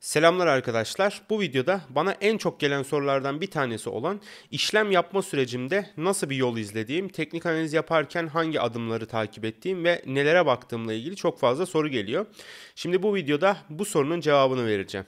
Selamlar arkadaşlar. Bu videoda bana en çok gelen sorulardan bir tanesi olan işlem yapma sürecimde nasıl bir yol izlediğim, teknik analiz yaparken hangi adımları takip ettiğim ve nelere baktığımla ilgili çok fazla soru geliyor. Şimdi bu videoda bu sorunun cevabını vereceğim.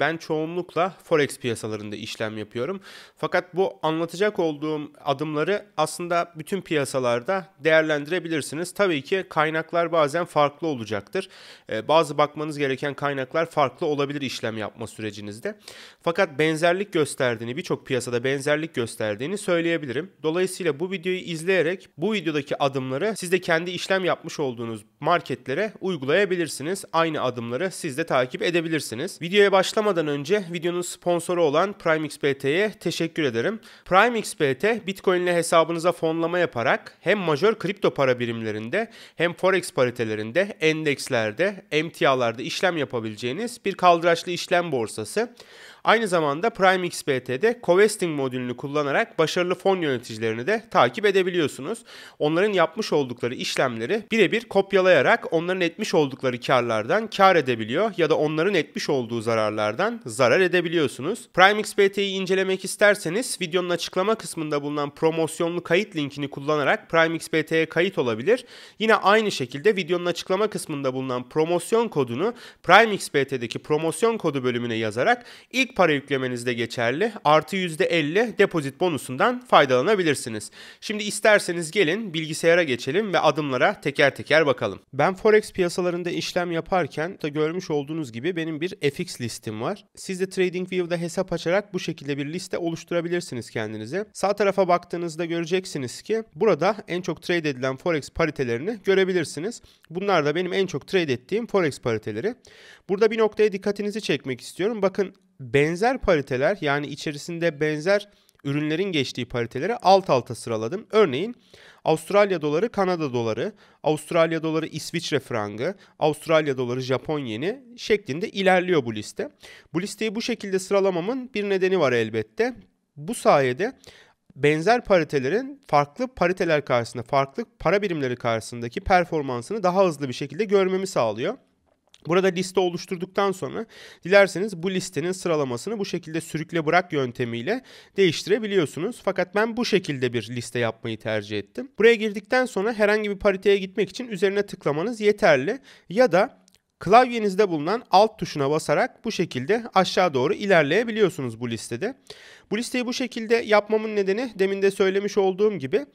Ben çoğunlukla forex piyasalarında işlem yapıyorum. Fakat bu anlatacak olduğum adımları aslında bütün piyasalarda değerlendirebilirsiniz. Tabii ki kaynaklar bazen farklı olacaktır. Ee, bazı bakmanız gereken kaynaklar farklı olabilir işlem yapma sürecinizde. Fakat benzerlik gösterdiğini, birçok piyasada benzerlik gösterdiğini söyleyebilirim. Dolayısıyla bu videoyu izleyerek bu videodaki adımları siz de kendi işlem yapmış olduğunuz marketlere uygulayabilirsiniz. Aynı adımları siz de takip edebilirsiniz. Videoya başlamadan Başlamadan önce videonun sponsoru olan PrimeXBT'ye teşekkür ederim. PrimeXBT Bitcoin ile hesabınıza fonlama yaparak hem majör kripto para birimlerinde hem forex paritelerinde, endekslerde, emtialarda işlem yapabileceğiniz bir kaldıraçlı işlem borsası. Aynı zamanda Prime XBT'de covesting modülünü kullanarak başarılı fon yöneticilerini de takip edebiliyorsunuz. Onların yapmış oldukları işlemleri birebir kopyalayarak onların etmiş oldukları karlardan kar edebiliyor ya da onların etmiş olduğu zararlardan zarar edebiliyorsunuz. Prime XBT'yi incelemek isterseniz videonun açıklama kısmında bulunan promosyonlu kayıt linkini kullanarak Prime XBT'ye kayıt olabilir. Yine aynı şekilde videonun açıklama kısmında bulunan promosyon kodunu Prime XBT'deki promosyon kodu bölümüne yazarak ilk ilk para yüklemeniz geçerli. Artı %50 depozit bonusundan faydalanabilirsiniz. Şimdi isterseniz gelin bilgisayara geçelim ve adımlara teker teker bakalım. Ben forex piyasalarında işlem yaparken da görmüş olduğunuz gibi benim bir FX listim var. Siz de TradingView'da hesap açarak bu şekilde bir liste oluşturabilirsiniz kendinize. Sağ tarafa baktığınızda göreceksiniz ki burada en çok trade edilen forex paritelerini görebilirsiniz. Bunlar da benim en çok trade ettiğim forex pariteleri. Burada bir noktaya dikkatinizi çekmek istiyorum. Bakın benzer pariteler yani içerisinde benzer ürünlerin geçtiği pariteleri alt alta sıraladım. Örneğin Avustralya doları Kanada doları, Avustralya doları İsviçre frangı, Avustralya doları Japon yeni şeklinde ilerliyor bu liste. Bu listeyi bu şekilde sıralamamın bir nedeni var elbette. Bu sayede benzer paritelerin farklı pariteler karşısında, farklı para birimleri karşısındaki performansını daha hızlı bir şekilde görmemi sağlıyor. Burada liste oluşturduktan sonra dilerseniz bu listenin sıralamasını bu şekilde sürükle bırak yöntemiyle değiştirebiliyorsunuz. Fakat ben bu şekilde bir liste yapmayı tercih ettim. Buraya girdikten sonra herhangi bir pariteye gitmek için üzerine tıklamanız yeterli ya da Klavyenizde bulunan alt tuşuna basarak bu şekilde aşağı doğru ilerleyebiliyorsunuz bu listede. Bu listeyi bu şekilde yapmamın nedeni demin de söylemiş olduğum gibi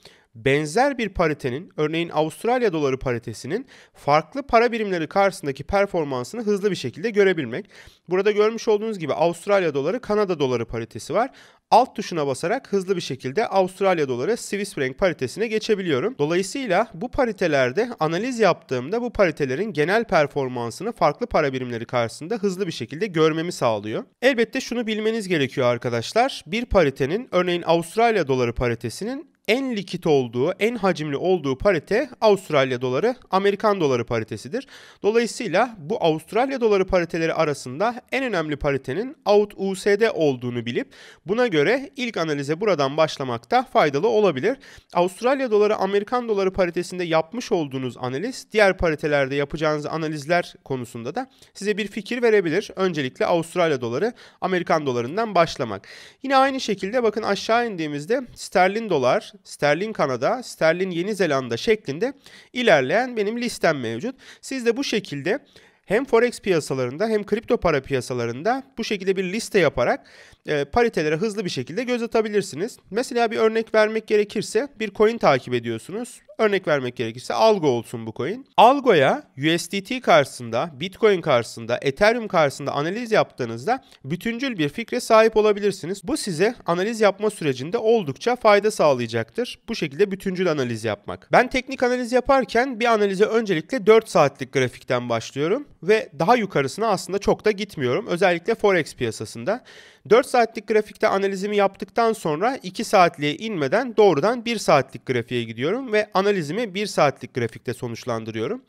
benzer bir paritenin örneğin Avustralya doları paritesinin farklı para birimleri karşısındaki performansını hızlı bir şekilde görebilmek. Burada görmüş olduğunuz gibi Avustralya doları Kanada doları paritesi var. Alt tuşuna basarak hızlı bir şekilde Avustralya doları Swiss franc paritesine geçebiliyorum. Dolayısıyla bu paritelerde analiz yaptığımda bu paritelerin genel performansını farklı para birimleri karşısında hızlı bir şekilde görmemi sağlıyor. Elbette şunu bilmeniz gerekiyor arkadaşlar. Bir paritenin örneğin Avustralya doları paritesinin en likit olduğu, en hacimli olduğu parite Avustralya doları, Amerikan doları paritesidir. Dolayısıyla bu Avustralya doları pariteleri arasında en önemli paritenin AUD USD olduğunu bilip buna göre ilk analize buradan başlamakta faydalı olabilir. Avustralya doları Amerikan doları paritesinde yapmış olduğunuz analiz diğer paritelerde yapacağınız analizler konusunda da size bir fikir verebilir. Öncelikle Avustralya doları Amerikan dolarından başlamak. Yine aynı şekilde bakın aşağı indiğimizde sterlin dolar, Sterling Kanada, Sterling Yeni Zelanda şeklinde ilerleyen benim listem mevcut. Siz de bu şekilde hem forex piyasalarında hem kripto para piyasalarında bu şekilde bir liste yaparak e, paritelere hızlı bir şekilde göz atabilirsiniz. Mesela bir örnek vermek gerekirse bir coin takip ediyorsunuz. Örnek vermek gerekirse algo olsun bu coin. Algoya USDT karşısında, Bitcoin karşısında, Ethereum karşısında analiz yaptığınızda bütüncül bir fikre sahip olabilirsiniz. Bu size analiz yapma sürecinde oldukça fayda sağlayacaktır. Bu şekilde bütüncül analiz yapmak. Ben teknik analiz yaparken bir analize öncelikle 4 saatlik grafikten başlıyorum ve daha yukarısına aslında çok da gitmiyorum. Özellikle forex piyasasında. 4 saatlik grafikte analizimi yaptıktan sonra 2 saatliğe inmeden doğrudan 1 saatlik grafiğe gidiyorum ve analiz analizimi 1 saatlik grafikte sonuçlandırıyorum.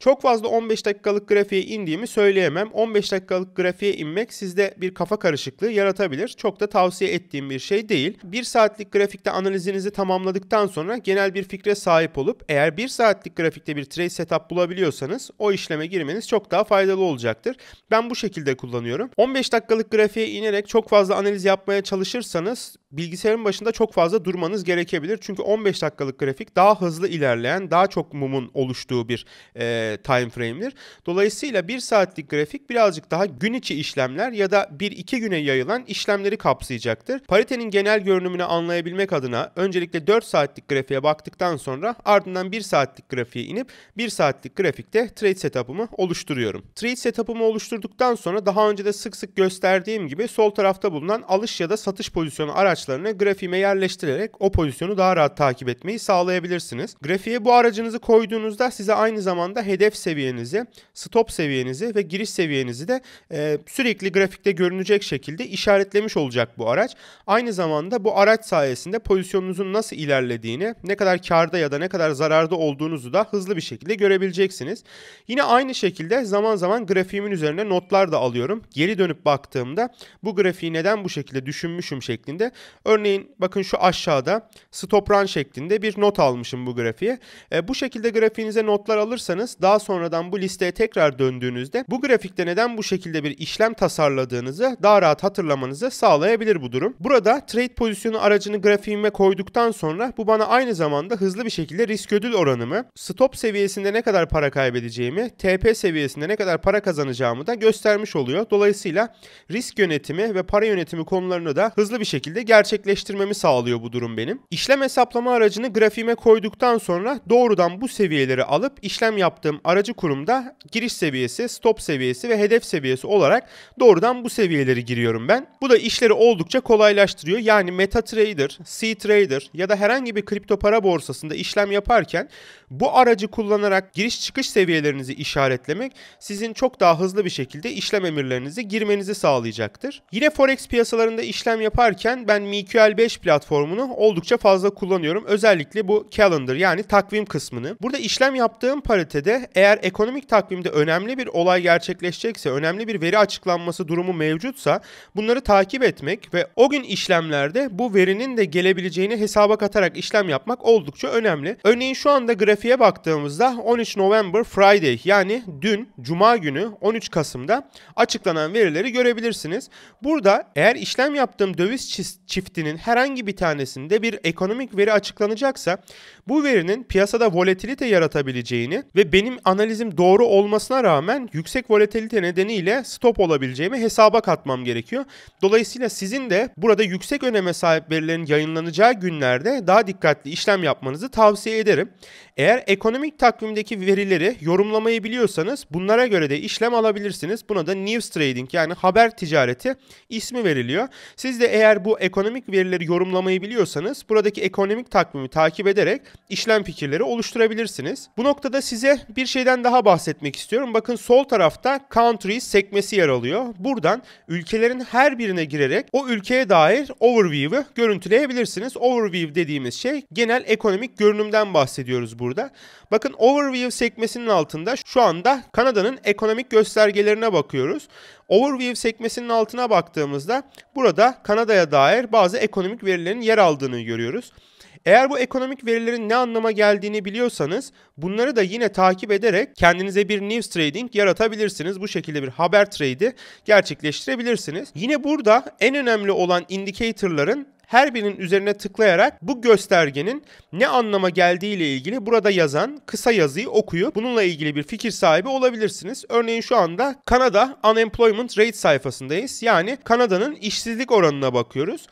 Çok fazla 15 dakikalık grafiğe indiğimi söyleyemem. 15 dakikalık grafiğe inmek sizde bir kafa karışıklığı yaratabilir. Çok da tavsiye ettiğim bir şey değil. 1 saatlik grafikte analizinizi tamamladıktan sonra genel bir fikre sahip olup eğer 1 saatlik grafikte bir trade setup bulabiliyorsanız o işleme girmeniz çok daha faydalı olacaktır. Ben bu şekilde kullanıyorum. 15 dakikalık grafiğe inerek çok fazla analiz yapmaya çalışırsanız bilgisayarın başında çok fazla durmanız gerekebilir. Çünkü 15 dakikalık grafik daha hızlı ilerleyen, daha çok mumun oluştuğu bir e, time frame'dir. Dolayısıyla 1 saatlik grafik birazcık daha gün içi işlemler ya da 1-2 güne yayılan işlemleri kapsayacaktır. Paritenin genel görünümünü anlayabilmek adına öncelikle 4 saatlik grafiğe baktıktan sonra ardından 1 saatlik grafiğe inip 1 saatlik grafikte trade setup'ımı oluşturuyorum. Trade setup'ımı oluşturduktan sonra daha önce de sık sık gösterdiğim gibi sol tarafta bulunan alış ya da satış pozisyonu araç araçlarını grafiğime yerleştirerek o pozisyonu daha rahat takip etmeyi sağlayabilirsiniz. Grafiğe bu aracınızı koyduğunuzda size aynı zamanda hedef seviyenizi, stop seviyenizi ve giriş seviyenizi de e, sürekli grafikte görünecek şekilde işaretlemiş olacak bu araç. Aynı zamanda bu araç sayesinde pozisyonunuzun nasıl ilerlediğini, ne kadar karda ya da ne kadar zararda olduğunuzu da hızlı bir şekilde görebileceksiniz. Yine aynı şekilde zaman zaman grafiğimin üzerine notlar da alıyorum. Geri dönüp baktığımda bu grafiği neden bu şekilde düşünmüşüm şeklinde Örneğin bakın şu aşağıda stop run şeklinde bir not almışım bu grafiğe. E, bu şekilde grafiğinize notlar alırsanız daha sonradan bu listeye tekrar döndüğünüzde bu grafikte neden bu şekilde bir işlem tasarladığınızı daha rahat hatırlamanızı sağlayabilir bu durum. Burada trade pozisyonu aracını grafiğime koyduktan sonra bu bana aynı zamanda hızlı bir şekilde risk ödül oranımı, stop seviyesinde ne kadar para kaybedeceğimi, TP seviyesinde ne kadar para kazanacağımı da göstermiş oluyor. Dolayısıyla risk yönetimi ve para yönetimi konularını da hızlı bir şekilde gel gerçekleştirmemi sağlıyor bu durum benim. İşlem hesaplama aracını grafiğime koyduktan sonra doğrudan bu seviyeleri alıp işlem yaptığım aracı kurumda giriş seviyesi, stop seviyesi ve hedef seviyesi olarak doğrudan bu seviyeleri giriyorum ben. Bu da işleri oldukça kolaylaştırıyor. Yani MetaTrader, C-Trader ya da herhangi bir kripto para borsasında işlem yaparken bu aracı kullanarak giriş çıkış seviyelerinizi işaretlemek sizin çok daha hızlı bir şekilde işlem emirlerinizi girmenizi sağlayacaktır. Yine forex piyasalarında işlem yaparken ben MQL5 platformunu oldukça fazla kullanıyorum. Özellikle bu calendar yani takvim kısmını. Burada işlem yaptığım paritede eğer ekonomik takvimde önemli bir olay gerçekleşecekse, önemli bir veri açıklanması durumu mevcutsa bunları takip etmek ve o gün işlemlerde bu verinin de gelebileceğini hesaba katarak işlem yapmak oldukça önemli. Örneğin şu anda grafiğe baktığımızda 13 November Friday yani dün Cuma günü 13 Kasım'da açıklanan verileri görebilirsiniz. Burada eğer işlem yaptığım döviz çift çiftinin herhangi bir tanesinde bir ekonomik veri açıklanacaksa bu verinin piyasada volatilite yaratabileceğini ve benim analizim doğru olmasına rağmen yüksek volatilite nedeniyle stop olabileceğimi hesaba katmam gerekiyor. Dolayısıyla sizin de burada yüksek öneme sahip verilerin yayınlanacağı günlerde daha dikkatli işlem yapmanızı tavsiye ederim. Eğer ekonomik takvimdeki verileri yorumlamayı biliyorsanız bunlara göre de işlem alabilirsiniz. Buna da news trading yani haber ticareti ismi veriliyor. Siz de eğer bu ekonomik ekonomik verileri yorumlamayı biliyorsanız buradaki ekonomik takvimi takip ederek işlem fikirleri oluşturabilirsiniz. Bu noktada size bir şeyden daha bahsetmek istiyorum. Bakın sol tarafta countries sekmesi yer alıyor. Buradan ülkelerin her birine girerek o ülkeye dair overview'u görüntüleyebilirsiniz. Overview dediğimiz şey genel ekonomik görünümden bahsediyoruz burada. Bakın overview sekmesinin altında şu anda Kanada'nın ekonomik göstergelerine bakıyoruz. Overview sekmesinin altına baktığımızda burada Kanada'ya dair bazı ekonomik verilerin yer aldığını görüyoruz. Eğer bu ekonomik verilerin ne anlama geldiğini biliyorsanız bunları da yine takip ederek kendinize bir news trading yaratabilirsiniz. Bu şekilde bir haber trade'i gerçekleştirebilirsiniz. Yine burada en önemli olan indicator'ların her birinin üzerine tıklayarak bu göstergenin ne anlama geldiği ile ilgili burada yazan kısa yazıyı okuyup bununla ilgili bir fikir sahibi olabilirsiniz. Örneğin şu anda Kanada Unemployment Rate sayfasındayız. Yani Kanada'nın işsizlik oranına bakıyoruz.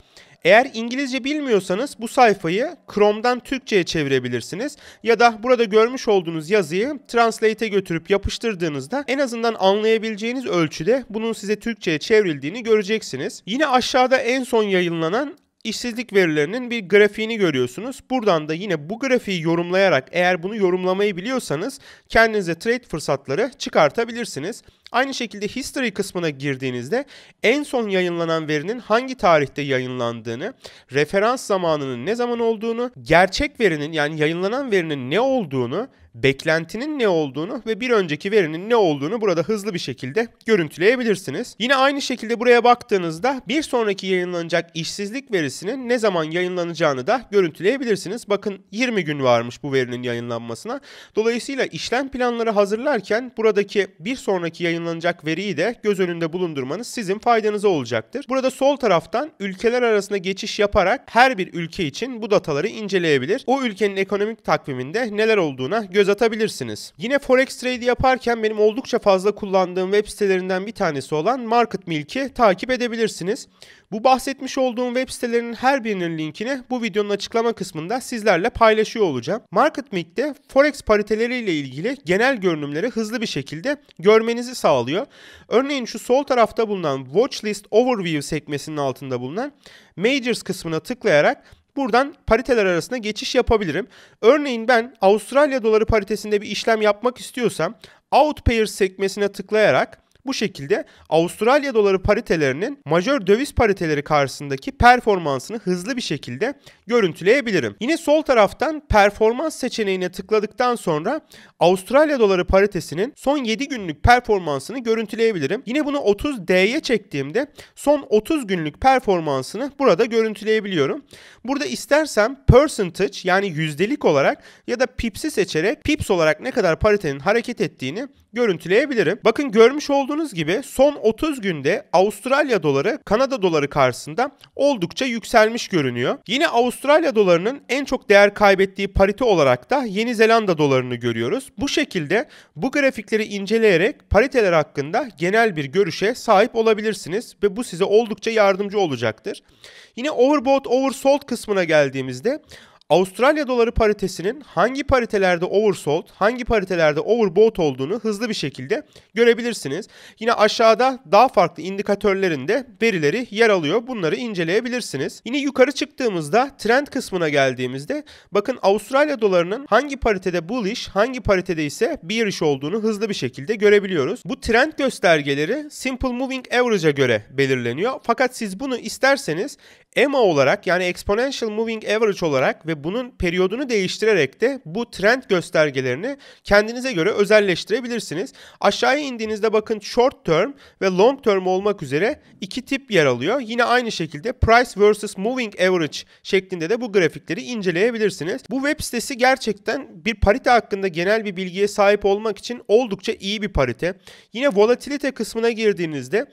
Eğer İngilizce bilmiyorsanız bu sayfayı Chrome'dan Türkçe'ye çevirebilirsiniz ya da burada görmüş olduğunuz yazıyı Translate'e götürüp yapıştırdığınızda en azından anlayabileceğiniz ölçüde bunun size Türkçe'ye çevrildiğini göreceksiniz. Yine aşağıda en son yayınlanan işsizlik verilerinin bir grafiğini görüyorsunuz. Buradan da yine bu grafiği yorumlayarak eğer bunu yorumlamayı biliyorsanız kendinize trade fırsatları çıkartabilirsiniz. Aynı şekilde history kısmına girdiğinizde en son yayınlanan verinin hangi tarihte yayınlandığını, referans zamanının ne zaman olduğunu, gerçek verinin yani yayınlanan verinin ne olduğunu, beklentinin ne olduğunu ve bir önceki verinin ne olduğunu burada hızlı bir şekilde görüntüleyebilirsiniz. Yine aynı şekilde buraya baktığınızda bir sonraki yayınlanacak işsizlik verisinin ne zaman yayınlanacağını da görüntüleyebilirsiniz. Bakın 20 gün varmış bu verinin yayınlanmasına. Dolayısıyla işlem planları hazırlarken buradaki bir sonraki yayın yayınlanacak veriyi de göz önünde bulundurmanız sizin faydanıza olacaktır. Burada sol taraftan ülkeler arasında geçiş yaparak her bir ülke için bu dataları inceleyebilir. O ülkenin ekonomik takviminde neler olduğuna göz atabilirsiniz. Yine forex trade yaparken benim oldukça fazla kullandığım web sitelerinden bir tanesi olan Market Milk'i takip edebilirsiniz. Bu bahsetmiş olduğum web sitelerinin her birinin linkini bu videonun açıklama kısmında sizlerle paylaşıyor olacağım. MarketMeek'te forex pariteleriyle ilgili genel görünümleri hızlı bir şekilde görmenizi sağlıyor. Örneğin şu sol tarafta bulunan Watchlist Overview sekmesinin altında bulunan Majors kısmına tıklayarak buradan pariteler arasında geçiş yapabilirim. Örneğin ben Avustralya doları paritesinde bir işlem yapmak istiyorsam Out Pairs sekmesine tıklayarak bu şekilde Avustralya doları paritelerinin majör döviz pariteleri karşısındaki performansını hızlı bir şekilde görüntüleyebilirim. Yine sol taraftan performans seçeneğine tıkladıktan sonra Avustralya doları paritesinin son 7 günlük performansını görüntüleyebilirim. Yine bunu 30D'ye çektiğimde son 30 günlük performansını burada görüntüleyebiliyorum. Burada istersem percentage yani yüzdelik olarak ya da pips'i seçerek pips olarak ne kadar paritenin hareket ettiğini görüntüleyebilirim. Bakın görmüş olduğunuz gibi son 30 günde Avustralya doları Kanada doları karşısında oldukça yükselmiş görünüyor. Yine Avustralya dolarının en çok değer kaybettiği parite olarak da Yeni Zelanda dolarını görüyoruz. Bu şekilde bu grafikleri inceleyerek pariteler hakkında genel bir görüşe sahip olabilirsiniz ve bu size oldukça yardımcı olacaktır. Yine overbought oversold kısmına geldiğimizde Avustralya doları paritesinin hangi paritelerde oversold, hangi paritelerde overbought olduğunu hızlı bir şekilde görebilirsiniz. Yine aşağıda daha farklı indikatörlerinde verileri yer alıyor. Bunları inceleyebilirsiniz. Yine yukarı çıktığımızda trend kısmına geldiğimizde bakın Avustralya dolarının hangi paritede bullish, hangi paritede ise bearish olduğunu hızlı bir şekilde görebiliyoruz. Bu trend göstergeleri Simple Moving Average'a göre belirleniyor. Fakat siz bunu isterseniz EMA olarak yani Exponential Moving Average olarak ve bunun periyodunu değiştirerek de bu trend göstergelerini kendinize göre özelleştirebilirsiniz. Aşağıya indiğinizde bakın short term ve long term olmak üzere iki tip yer alıyor. Yine aynı şekilde price versus moving average şeklinde de bu grafikleri inceleyebilirsiniz. Bu web sitesi gerçekten bir parite hakkında genel bir bilgiye sahip olmak için oldukça iyi bir parite. Yine volatilite kısmına girdiğinizde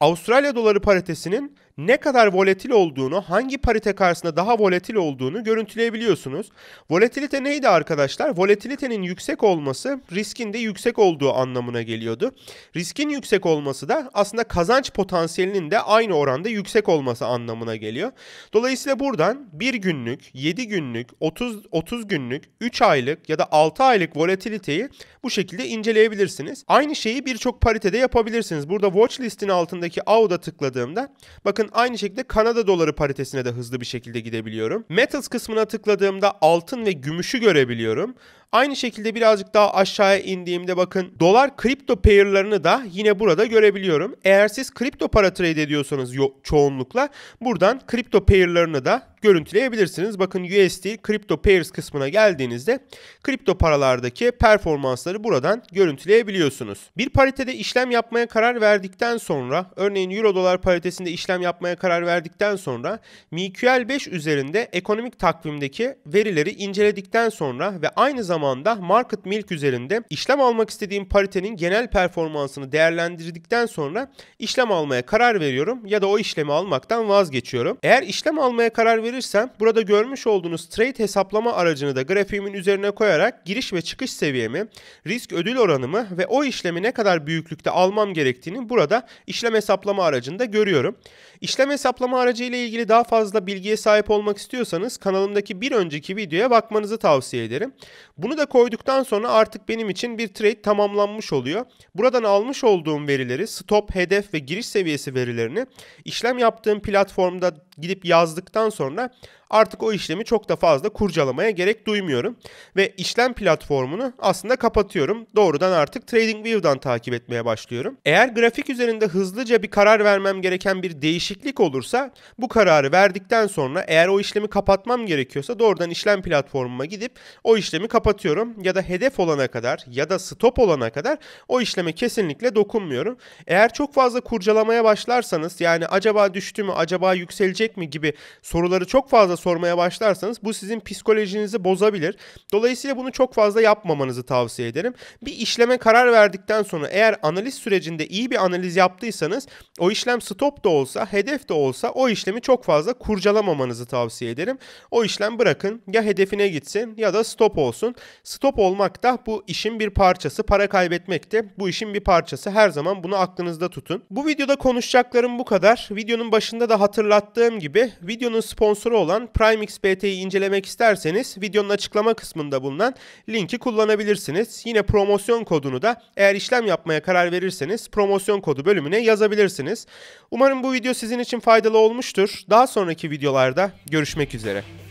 Avustralya doları paritesinin ne kadar volatil olduğunu, hangi parite karşısında daha volatil olduğunu görüntüleyebiliyorsunuz. Volatilite neydi arkadaşlar? Volatilitenin yüksek olması riskin de yüksek olduğu anlamına geliyordu. Riskin yüksek olması da aslında kazanç potansiyelinin de aynı oranda yüksek olması anlamına geliyor. Dolayısıyla buradan 1 günlük, 7 günlük, 30 30 günlük, 3 aylık ya da 6 aylık volatiliteyi bu şekilde inceleyebilirsiniz. Aynı şeyi birçok paritede yapabilirsiniz. Burada watch listin altındaki AU'da tıkladığımda bakın Bakın aynı şekilde Kanada doları paritesine de hızlı bir şekilde gidebiliyorum. Metals kısmına tıkladığımda altın ve gümüşü görebiliyorum. Aynı şekilde birazcık daha aşağıya indiğimde bakın dolar kripto pair'larını da yine burada görebiliyorum. Eğer siz kripto para trade ediyorsanız çoğunlukla buradan kripto pair'larını da görüntüleyebilirsiniz. Bakın USD kripto pairs kısmına geldiğinizde kripto paralardaki performansları buradan görüntüleyebiliyorsunuz. Bir paritede işlem yapmaya karar verdikten sonra örneğin euro dolar paritesinde işlem yapmaya karar verdikten sonra MQL5 üzerinde ekonomik takvimdeki verileri inceledikten sonra ve aynı zamanda zamanda Market Milk üzerinde işlem almak istediğim paritenin genel performansını değerlendirdikten sonra işlem almaya karar veriyorum ya da o işlemi almaktan vazgeçiyorum. Eğer işlem almaya karar verirsem burada görmüş olduğunuz trade hesaplama aracını da grafiğimin üzerine koyarak giriş ve çıkış seviyemi, risk ödül oranımı ve o işlemi ne kadar büyüklükte almam gerektiğini burada işlem hesaplama aracında görüyorum. İşlem hesaplama aracı ile ilgili daha fazla bilgiye sahip olmak istiyorsanız kanalımdaki bir önceki videoya bakmanızı tavsiye ederim. Bunu bunu da koyduktan sonra artık benim için bir trade tamamlanmış oluyor. Buradan almış olduğum verileri stop, hedef ve giriş seviyesi verilerini işlem yaptığım platformda gidip yazdıktan sonra artık o işlemi çok da fazla kurcalamaya gerek duymuyorum. Ve işlem platformunu aslında kapatıyorum. Doğrudan artık TradingView'dan takip etmeye başlıyorum. Eğer grafik üzerinde hızlıca bir karar vermem gereken bir değişiklik olursa bu kararı verdikten sonra eğer o işlemi kapatmam gerekiyorsa doğrudan işlem platformuma gidip o işlemi kapatıyorum kapatıyorum ya da hedef olana kadar ya da stop olana kadar o işleme kesinlikle dokunmuyorum. Eğer çok fazla kurcalamaya başlarsanız yani acaba düştü mü acaba yükselecek mi gibi soruları çok fazla sormaya başlarsanız bu sizin psikolojinizi bozabilir. Dolayısıyla bunu çok fazla yapmamanızı tavsiye ederim. Bir işleme karar verdikten sonra eğer analiz sürecinde iyi bir analiz yaptıysanız o işlem stop da olsa hedef de olsa o işlemi çok fazla kurcalamamanızı tavsiye ederim. O işlem bırakın ya hedefine gitsin ya da stop olsun. Stop olmak da bu işin bir parçası. Para kaybetmek de bu işin bir parçası. Her zaman bunu aklınızda tutun. Bu videoda konuşacaklarım bu kadar. Videonun başında da hatırlattığım gibi videonun sponsoru olan PrimeXBT'yi incelemek isterseniz videonun açıklama kısmında bulunan linki kullanabilirsiniz. Yine promosyon kodunu da eğer işlem yapmaya karar verirseniz promosyon kodu bölümüne yazabilirsiniz. Umarım bu video sizin için faydalı olmuştur. Daha sonraki videolarda görüşmek üzere.